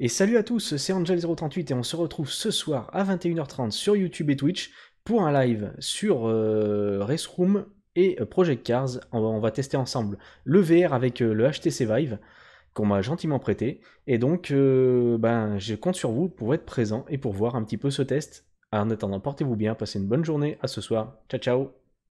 Et salut à tous, c'est Angel038 et on se retrouve ce soir à 21h30 sur YouTube et Twitch pour un live sur euh, RaceRoom et euh, Project Cars. On va, tester ensemble le VR avec euh, le HTC Vive qu'on m'a gentiment prêté. Et donc, ben, je compte sur vous pour être présent et pour voir un petit peu ce test. En attendant, portez-vous bien, passez une bonne journée, à ce soir, ciao ciao